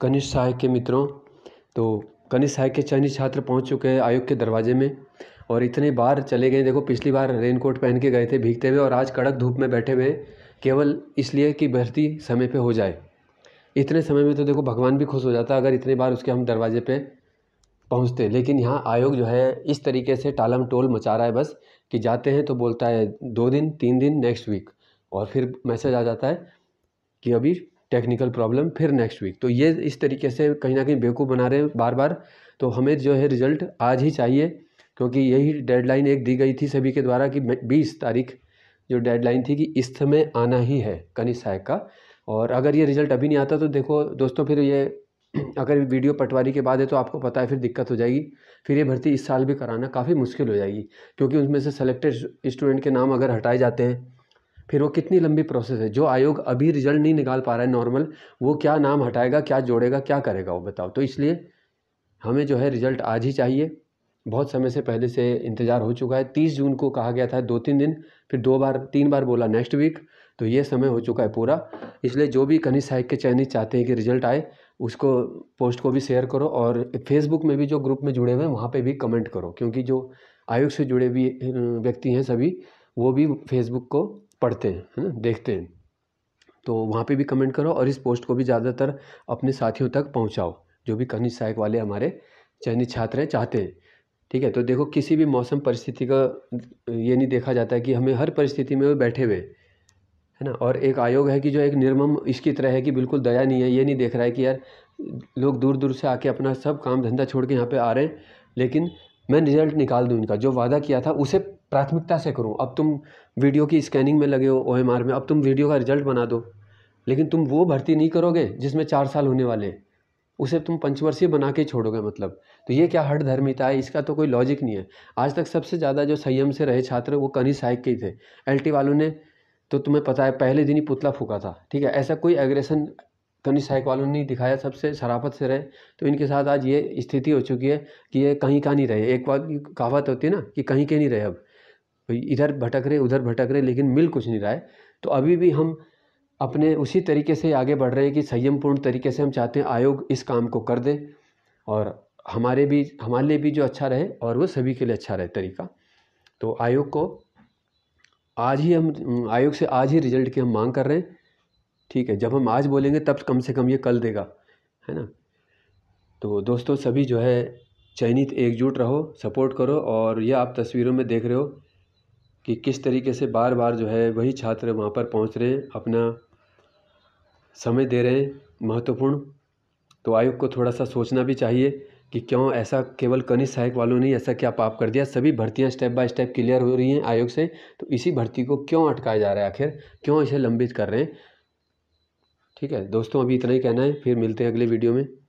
कनिष्ठ सहाय के मित्रों तो कनिष्ठ सहाय के चयनित छात्र पहुंच चुके हैं आयोग के दरवाजे में और इतने बार चले गए देखो पिछली बार रेन कोट पहन के गए थे भीगते हुए और आज कड़क धूप में बैठे हुए केवल इसलिए कि भर्ती समय पे हो जाए इतने समय में तो देखो भगवान भी खुश हो जाता अगर इतने बार उसके हम दरवाजे पर पहुँचते लेकिन यहाँ आयोग जो है इस तरीके से टालम टोल मचा रहा है बस कि जाते हैं तो बोलता है दो दिन तीन दिन नेक्स्ट वीक और फिर मैसेज आ जाता है कि अभी टेक्निकल प्रॉब्लम फिर नेक्स्ट वीक तो ये इस तरीके से कहीं ना कहीं बेवकूफ़ बना रहे हैं बार बार तो हमें जो है रिजल्ट आज ही चाहिए क्योंकि यही डेडलाइन एक दी गई थी सभी के द्वारा कि बीस तारीख जो डेडलाइन थी कि इस समय आना ही है कनिष सहायक का और अगर ये रिजल्ट अभी नहीं आता तो देखो दोस्तों फिर ये अगर वीडियो पटवारी के बाद है तो आपको पता है फिर दिक्कत हो जाएगी फिर ये भर्ती इस साल भी कराना काफ़ी मुश्किल हो जाएगी क्योंकि उसमें से सेलेक्टेड स्टूडेंट के नाम अगर हटाए जाते हैं फिर वो कितनी लंबी प्रोसेस है जो आयोग अभी रिजल्ट नहीं निकाल पा रहा है नॉर्मल वो क्या नाम हटाएगा क्या जोड़ेगा क्या करेगा वो बताओ तो इसलिए हमें जो है रिजल्ट आज ही चाहिए बहुत समय से पहले से इंतज़ार हो चुका है तीस जून को कहा गया था दो तीन दिन फिर दो बार तीन बार बोला नेक्स्ट वीक तो ये समय हो चुका है पूरा इसलिए जो भी कनिष्ठ सहायक के चयनित चाहते हैं कि रिजल्ट आए उसको पोस्ट को भी शेयर करो और फेसबुक में भी जो ग्रुप में जुड़े हुए हैं वहाँ पर भी कमेंट करो क्योंकि जो आयोग से जुड़े भी व्यक्ति हैं सभी वो भी फेसबुक को पढ़ते हैं है ना देखते हैं तो वहाँ पे भी कमेंट करो और इस पोस्ट को भी ज़्यादातर अपने साथियों तक पहुँचाओ जो भी कनिष्ठ सहायक वाले हमारे चयनित छात्र हैं चाहते हैं ठीक है तो देखो किसी भी मौसम परिस्थिति का ये नहीं देखा जाता है कि हमें हर परिस्थिति में वो बैठे हुए है ना और एक आयोग है कि जो एक निर्मम इसकी तरह है कि बिल्कुल दया नहीं है ये नहीं देख रहा है कि यार लोग दूर दूर से आके अपना सब काम धंधा छोड़ के यहाँ पे आ रहे हैं लेकिन मैं रिजल्ट निकाल दूँ इनका जो वादा किया था उसे प्राथमिकता से करो अब तुम वीडियो की स्कैनिंग में लगे हो ओ में अब तुम वीडियो का रिजल्ट बना दो लेकिन तुम वो भर्ती नहीं करोगे जिसमें चार साल होने वाले हैं उसे तुम पंचवर्षीय बना के छोड़ोगे मतलब तो ये क्या हट धर्मिता है इसका तो कोई लॉजिक नहीं है आज तक सबसे ज़्यादा जो संयम से रहे छात्र वो कनी साहब के ही थे एल वालों ने तो तुम्हें पता है पहले दिन ही पुतला फूका था ठीक है ऐसा कोई एग्रेशन कनी साहब वालों ने दिखाया सबसे शराफत से रहे तो इनके साथ आज ये स्थिति हो चुकी है कि ये कहीं का नहीं रहे एक बात कहावत होती है ना कि कहीं के नहीं रहे अब इधर भटक रहे उधर भटक रहे लेकिन मिल कुछ नहीं रहा है तो अभी भी हम अपने उसी तरीके से आगे बढ़ रहे हैं कि संयमपूर्ण तरीके से हम चाहते हैं आयोग इस काम को कर दे और हमारे भी हमारे लिए भी जो अच्छा रहे और वो सभी के लिए अच्छा रहे तरीका तो आयोग को आज ही हम आयोग से आज ही रिजल्ट की हम मांग कर रहे हैं ठीक है जब हम आज बोलेंगे तब कम से कम ये कल देगा है ना तो दोस्तों सभी जो है चयनित एकजुट रहो सपोर्ट करो और यह आप तस्वीरों में देख रहे हो कि किस तरीके से बार बार जो है वही छात्र वहाँ पर पहुँच रहे हैं अपना समय दे रहे हैं महत्वपूर्ण तो आयोग को थोड़ा सा सोचना भी चाहिए कि क्यों ऐसा केवल कनिष्ठ सहायक वालों ने ऐसा क्या पाप कर दिया सभी भर्तियां स्टेप बाय स्टेप क्लियर हो रही हैं आयोग से तो इसी भर्ती को क्यों अटकाया जा रहा है आखिर क्यों इसे लंबित कर रहे हैं ठीक है दोस्तों अभी इतना ही कहना है फिर मिलते हैं अगले वीडियो में